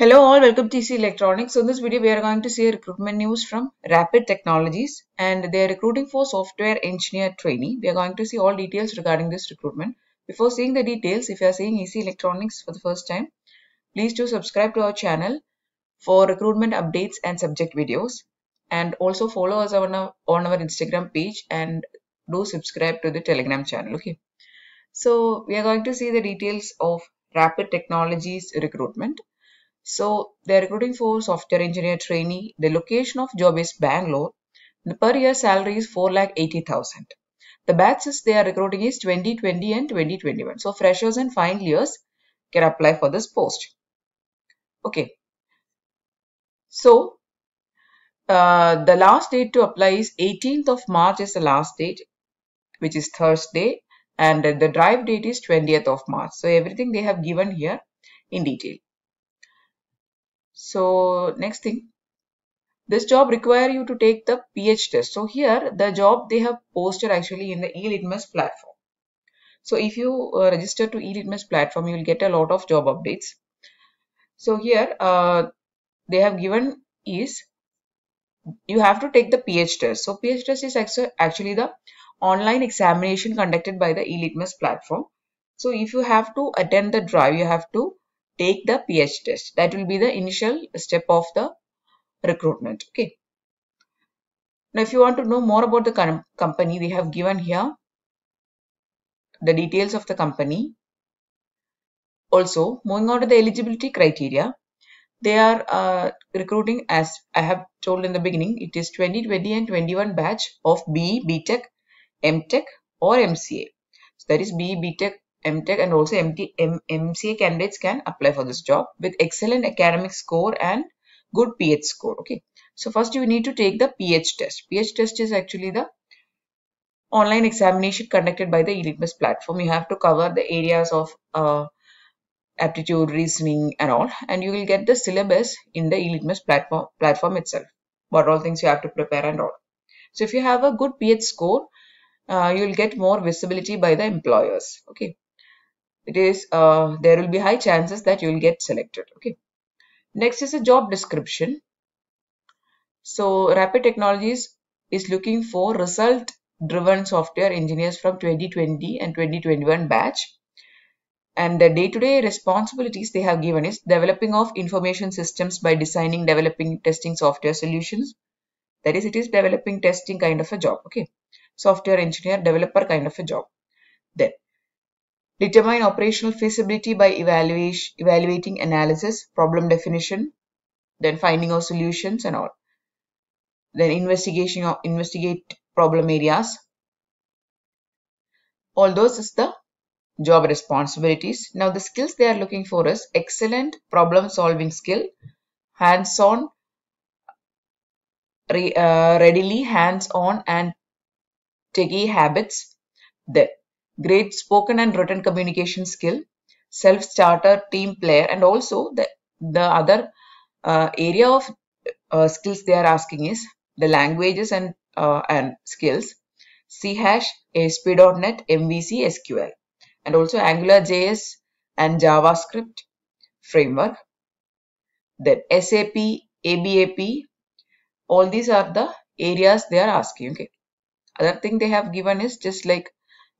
Hello all, welcome to TC Electronics. So in this video we are going to see recruitment news from Rapid Technologies and they are recruiting for software engineer trainee. We are going to see all details regarding this recruitment. Before seeing the details, if you are seeing EC Electronics for the first time, please do subscribe to our channel for recruitment updates and subject videos and also follow us on our, on our Instagram page and do subscribe to the Telegram channel. Okay. So we are going to see the details of Rapid Technologies recruitment so they're recruiting for software engineer trainee. The location of job is Bangalore. The per year salary is 4,80,000. The batches they are recruiting is 2020 and 2021. So freshers and final years can apply for this post. Okay. So uh, the last date to apply is 18th of March is the last date, which is Thursday. And the drive date is 20th of March. So everything they have given here in detail. So next thing, this job require you to take the pH test. So here the job they have posted actually in the eLitmus platform. So if you uh, register to eLitmus platform, you will get a lot of job updates. So here uh, they have given is you have to take the pH test. So pH test is actually the online examination conducted by the eLitmus platform. So if you have to attend the drive, you have to take the pH test. That will be the initial step of the recruitment. Okay. Now, if you want to know more about the company, they have given here the details of the company. Also, moving on to the eligibility criteria, they are uh, recruiting as I have told in the beginning, it is 2020 and 21 batch of BE, M Tech, or MCA. So that is BE, Tech. MTech and also MT, M, MCA candidates can apply for this job with excellent academic score and good pH score. Okay. So first you need to take the pH test. pH test is actually the online examination conducted by the elitmus platform. You have to cover the areas of uh, aptitude, reasoning and all and you will get the syllabus in the elitmus platform, platform itself. What all things you have to prepare and all. So if you have a good pH score, uh, you will get more visibility by the employers. Okay it is uh, there will be high chances that you will get selected okay next is a job description so rapid technologies is looking for result driven software engineers from 2020 and 2021 batch and the day-to-day -day responsibilities they have given is developing of information systems by designing developing testing software solutions that is it is developing testing kind of a job okay software engineer developer kind of a job Determine operational feasibility by evaluating analysis, problem definition, then finding out solutions and all. Then investigation or investigate problem areas. All those is the job responsibilities. Now the skills they are looking for is excellent problem solving skill, hands-on, re, uh, readily hands-on and techie habits, the great spoken and written communication skill, self-starter, team player, and also the, the other uh, area of uh, skills they are asking is the languages and, uh, and skills, C hash, ASP.NET, MVC, SQL, and also Angular JS and JavaScript framework. Then SAP, ABAP, all these are the areas they are asking. Okay. Other thing they have given is just like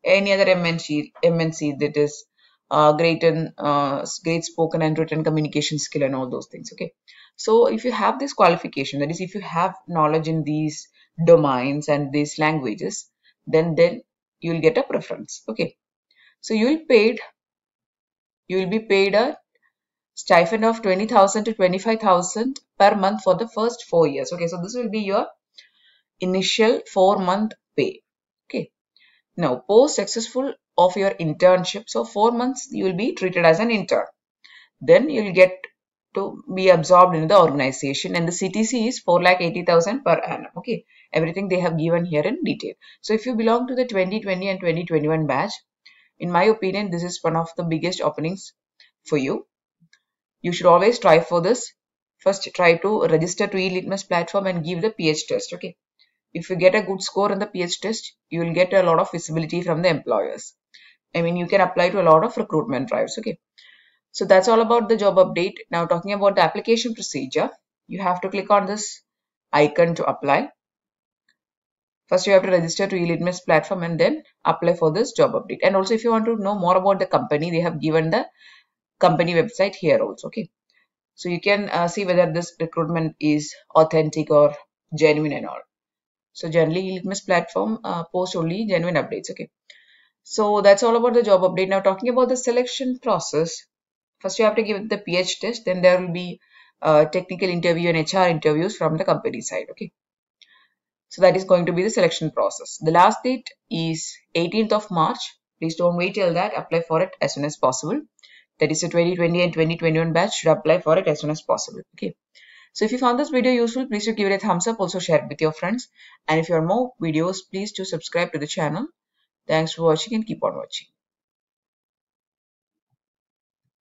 any other MNC, MNC that is uh, great in uh, great spoken and written communication skill and all those things okay so if you have this qualification that is if you have knowledge in these domains and these languages then then you'll get a preference okay so you'll paid you will be paid a stipend of 20000 to 25000 per month for the first four years okay so this will be your initial four month pay now, post successful of your internship, so four months you will be treated as an intern. Then you will get to be absorbed in the organization and the CTC is 4 lakh 80,000 per annum. Okay, everything they have given here in detail. So if you belong to the 2020 and 2021 batch, in my opinion, this is one of the biggest openings for you. You should always try for this. First, try to register to eLitmus platform and give the PH test. Okay, if you get a good score in the ph test you will get a lot of visibility from the employers i mean you can apply to a lot of recruitment drives okay so that's all about the job update now talking about the application procedure you have to click on this icon to apply first you have to register to elitmus platform and then apply for this job update and also if you want to know more about the company they have given the company website here also okay so you can uh, see whether this recruitment is authentic or genuine and all so generally Litmus platform uh, posts only genuine updates. Okay. So that's all about the job update. Now talking about the selection process. First you have to give the PH test. Then there will be a uh, technical interview and HR interviews from the company side. Okay. So that is going to be the selection process. The last date is 18th of March. Please don't wait till that. Apply for it as soon as possible. That is the 2020 and 2021 batch should apply for it as soon as possible. Okay. So if you found this video useful, please do give it a thumbs up. Also share it with your friends. And if you want more videos, please do subscribe to the channel. Thanks for watching and keep on watching.